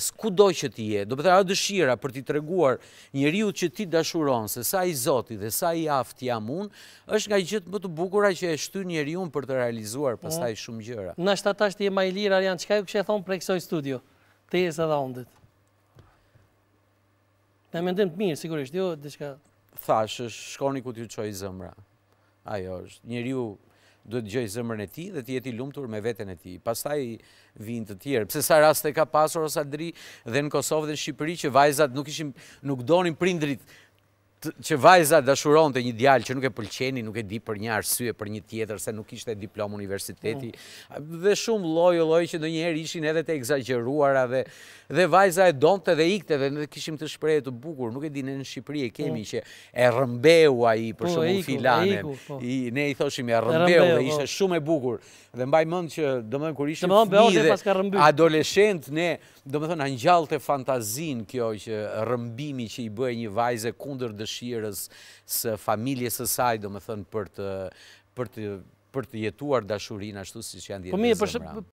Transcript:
S'ku doj që ti je, do përta a dëshira për ti të reguar njëriu që ti dashuron, se sa i zoti dhe sa i aft jam unë, është nga gjithë më të bukura që e shtu njëri unë për të realizuar i mm. shumë gjëra. Në shtatasht ti e ma i lirë, Arjan, ka ju kështë e thonë për studio, të jesë edhe ondit? Në mendim të mirë, sigurisht, jo, dhe shka... Thash, shkoni ku t'ju qoj zëmra. Ajo, njëriu duhet gjëj zëmërën e ti dhe ti jeti lumëtur me vetën e ti. Pastaj vinë të tjerë, Pse sa raste ka pasur o sa dri dhe në Kosovë dhe në Shqipëri që vajzat nuk donin prindrit që vajza dashuron të një djalë që nuk e pëlqeni, nuk e di për një arsye, për një tjetër, se nuk ishte diplom universiteti, mm. dhe shumë lojë, lojë që në njerë ishin edhe të egzageruara, dhe vajza e donte dhe ikte dhe në kishim të shprej të bukur, nuk e di në në Shqipëri e kemi po. që e rëmbeu a i për shumë u filanem, ne i thoshim e rëmbeu dhe po. ishte shumë e bukur, dhe mbaj mënd që dëmën kur ishim po, fmi dhe adoleshent ne, do më thënë, anëgjallë të fantazin kjo që rëmbimi që i bëjë një vajze kunder dëshirës së familje së saj, do më thënë, për të jetuar dashurin, ashtu si që janë djetë po në